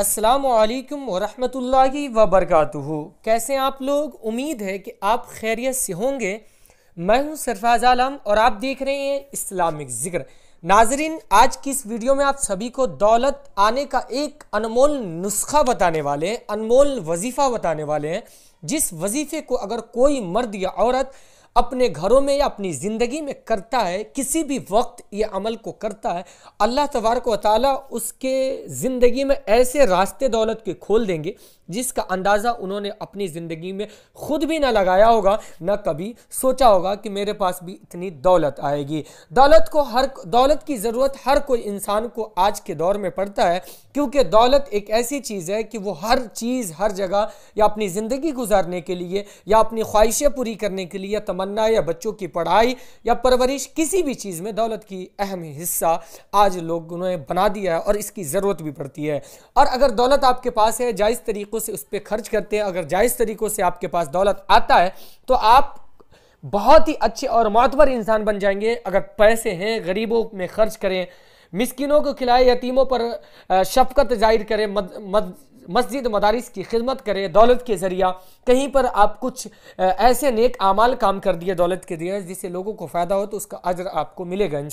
असलकम वरहमतुल्लाहि वबरकातुहु कैसे आप लोग उम्मीद है कि आप खैरियत से होंगे मैं हूं सरफाज़ आलम और आप देख रहे हैं इस्लामिक ज़िक्र नाजरीन आज की इस वीडियो में आप सभी को दौलत आने का एक अनमोल नुस्खा बताने वाले हैं अनमोल वजीफ़ा बताने वाले हैं जिस वजीफ़े को अगर कोई मर्द या औरत अपने घरों में या अपनी ज़िंदगी में करता है किसी भी वक्त ये अमल को करता है अल्लाह तबारक वाली उसके ज़िंदगी में ऐसे रास्ते दौलत के खोल देंगे जिसका अंदाज़ा उन्होंने अपनी ज़िंदगी में ख़ुद भी ना लगाया होगा ना कभी सोचा होगा कि मेरे पास भी इतनी दौलत आएगी दौलत को हर दौलत की ज़रूरत हर कोई इंसान को आज के दौर में पड़ता है क्योंकि दौलत एक ऐसी चीज़ है कि वो हर चीज़ हर जगह या अपनी ज़िंदगी गुजारने के लिए या अपनी ख्वाहिशें पूरी करने के लिए या तमन्ना या बच्चों की पढ़ाई या परवरिश किसी भी चीज़ में दौलत की अहम हिस्सा आज लोगों ने बना दिया है और इसकी ज़रूरत भी पड़ती है और अगर दौलत आपके पास है जायज़ तरीक़ों तरीक़ों से उस पर खर्च करते हैं अगर जायज़ तरीक़ों से आपके पास दौलत आता है तो आप बहुत ही अच्छे और मतबर इंसान बन जाएंगे अगर पैसे हैं गरीबों में ख़र्च करें मिसकिनों को खिलाए यतीमों पर शफकत जाहिर करें मद, मद मस्जिद मदारस की खिदमत करें दौलत के ज़रिया कहीं पर आप कुछ ऐसे नेक आमाल काम कर दिए दौलत के दिए जिससे लोगों को फ़ायदा हो तो उसका अजर आपको मिलेगा इन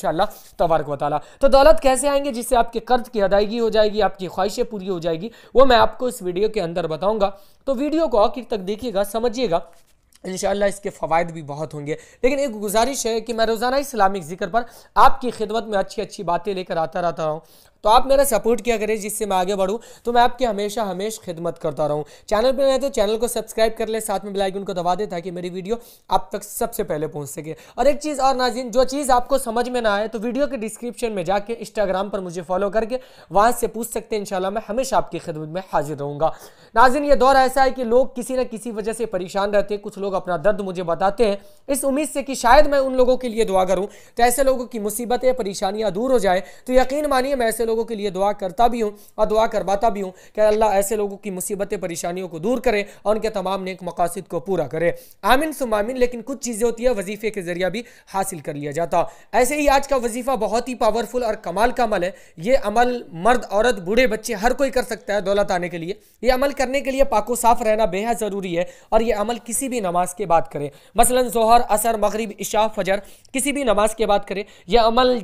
तबारक वाली तो दौलत कैसे आएंगे जिससे आपके कर्ज की अदायगी हो जाएगी आपकी ख्वाहिशें पूरी हो जाएगी वो मैं आपको इस वीडियो के अंदर बताऊँगा तो वीडियो को आखिर तक देखिएगा समझिएगा इन इसके फ़वाद भी बहुत होंगे लेकिन एक गुजारिश है कि मैं रोज़ाना इस्लामिक ज़िक्र पर आपकी खिदमत में अच्छी अच्छी बातें लेकर आता रहता हूँ तो आप मेरा सपोर्ट किया करें जिससे मैं आगे बढ़ूँ तो मैं आपकी हमेशा हमेशा खिदमत करता रहूँ चैनल पर नए तो चैनल को सब्सक्राइब कर ले साथ में बेलाइकन को दबा दे ताकि मेरी वीडियो आप तक सबसे पहले पहुँच सके और एक चीज़ और नाजिन जो चीज़ आपको समझ में ना आए तो वीडियो के डिस्क्रिप्शन में जाके इंस्टाग्राम पर मुझे फॉलो करके वहाँ से पूछ सकते हैं इन मैं हमेशा आपकी खिदमत में हाजिर रहूँगा नाजिन ये दौर ऐसा है कि लोग किसी न किसी वजह से परेशान रहते हैं कुछ लोग अपना दर्द मुझे बताते हैं इस उम्मीद से कि शायद मैं उन लोगों के लिए दुआ करूँ तो ऐसे लोगों की मुसीबतें परेशानियाँ दूर हो जाए तो यकीन मानिए मैं ऐसे लोग लोगों के लिए दुआ करता भी हूँ और दुआ करवाता भी हूँ कि अल्लाह ऐसे लोगों की मुसीबतें परेशानियों को दूर करे और उनके तमाम नेक मकासद को पूरा करे आमिन सुमामिन लेकिन कुछ चीज़ें होती है वजीफ़े के ज़रिए भी हासिल कर लिया जाता ऐसे ही आज का वजीफ़ा बहुत ही पावरफुल और कमाल का अमल है ये अमल मर्द औरत बूढ़े बच्चे हर कोई कर सकता है दौलत आने के लिए ये अमल करने के लिए पाको साफ रहना बेहद ज़रूरी है और ये अमल किसी भी नमाज के बाद करें मसलन जोहर असर मगरब इशा फजर किसी भी नमाज के बाद करें यह अमल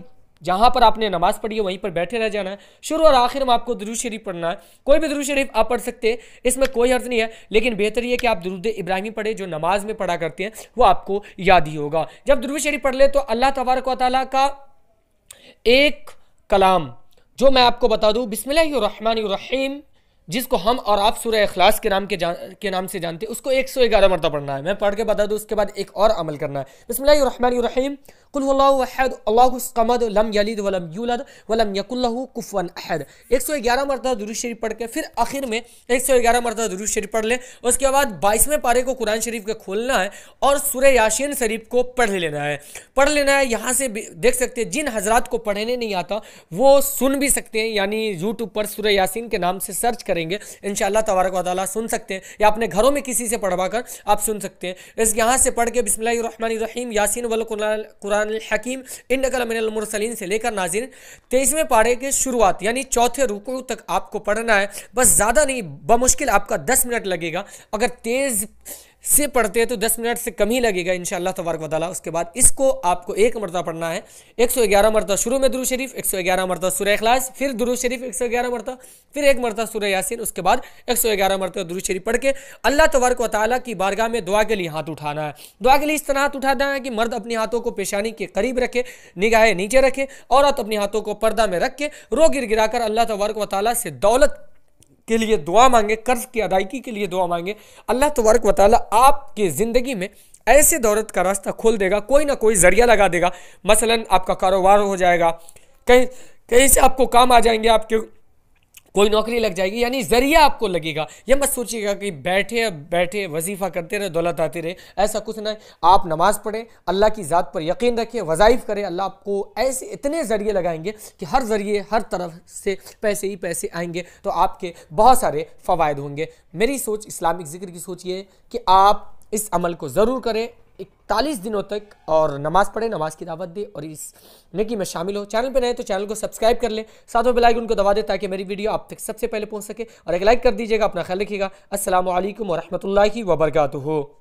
जहाँ पर आपने नमाज पढ़ी है वहीं पर बैठे रह जाना है शुरू और आखिर में आपको दरू शरीफ पढ़ना है कोई भी दरू शरीफ आप पढ़ सकते हैं इसमें कोई हर्ज नहीं है लेकिन बेहतर यह कि आप दरुद इब्राहिमी पढ़े जो नमाज में पढ़ा करते हैं वो आपको याद ही होगा जब दरुज शरीफ पढ़ ले तो अल्लाह तबारक वाली का एक कलाम जो मैं आपको बता दूँ बिसमिल्लर जिसको हम और आप सूर्य अखलास के नाम के जान के नाम से जानते हैं उसको एक सौ ग्यारह मरतब पढ़ना है मैं पढ़ के बता दूँ उसके बाद एक और अमल करना है बसमीम कुल्लाहद अल्लाहमद लम यलीद वलम यूलद वलम यकुल्लह कुफवन अहद एक सौ ग्यारह मरतबा दुरू शरीफ पढ़ के फिर आखिर में एक सौ ग्यारह मरतबा दुरू शरीफ पढ़ लें उसके बाद बाईसवें पारे को कुरान शरीफ के खोलना है और सूर्य याशिन शरीफ को पढ़ लेना है पढ़ लेना है यहाँ से देख सकते हैं जिन हजरात को पढ़ने नहीं आता वो सुन भी सकते हैं यानी यूट्यूब पर सुर यासिन के नाम से सर्च करेंगे इन तबारक वाली सुन सकते हैं या अपने घरों में किसी से पढ़वा कर आप सुन सकते हैं इस यहाँ से पढ़ के बिसमीम यासिन वल कुरान हकीम इन नकलमसलिन से लेकर नाजिन तेईसवें पारे के शुरुआत यानी चौथे रुको तक आपको पढ़ना है बस ज़्यादा नहीं बमुश्किल आपका दस मिनट लगेगा अगर तेज़ से पढ़ते हैं तो 10 मिनट से कम ही लगेगा इन शाला तबारक वाली उसके बाद इसको आपको एक मरतबा पढ़ना है 111 मरतबा शुरू में दुरू शरीफ 111 मरतबा सूर्य अखलास फिर दुरू शरीफ 111 मरतबा फिर एक मरतबा सूर्य यासिन उसके बाद 111 मरतबा दुरू शरीफ पढ़ के अल्लाह तबारक वाली की बारगाह में दुआ के लिए हाथ उठाना है दुआ के लिए इस तरह हाथ उठाना है कि मर्द अपने हाथों को पेशानी के करीब रखे निगाहें नीचे रखे औरत अपने हाथों को पर्दा में रख के रो गिर गिरा कर अल्लाह तबारक वाली से दौलत के लिए दुआ मांगे कर्ज की अदायगी के लिए दुआ मांगे अल्लाह तबारक वाल आपके ज़िंदगी में ऐसे दौलत का रास्ता खोल देगा कोई ना कोई ज़रिया लगा देगा मसलन आपका कारोबार हो जाएगा कहीं कहीं से आपको काम आ जाएंगे आपके कोई नौकरी लग जाएगी यानी जरिया आपको लगेगा यह मत सोचिएगा कि बैठे बैठे वजीफ़ा करते रहे दौलत आते रहे ऐसा कुछ ना आप नमाज़ पढ़ें अल्लाह की ज़ात पर यकीन रखें वज़ाइफ करें अल्लाह आपको ऐसे इतने ज़रिए लगाएंगे कि हर ज़रिए हर तरफ से पैसे ही पैसे आएंगे तो आपके बहुत सारे फ़वाद होंगे मेरी सोच इस्लामिक ज़िक्र की सोच ये कि आप इस अमल को ज़रूर करें इकतालीस दिनों तक और नमाज पढ़े नमाज की दावत दे और इस नेकी में शामिल हो चैनल पर नए तो चैनल को सब्सक्राइब कर लें साथ में बेलाइकन को दबा दें ताकि मेरी वीडियो आप तक सबसे पहले पहुँच सके और एक लाइक कर दीजिएगा अपना ख्याल रखिएगा असल वरहमल वबरकू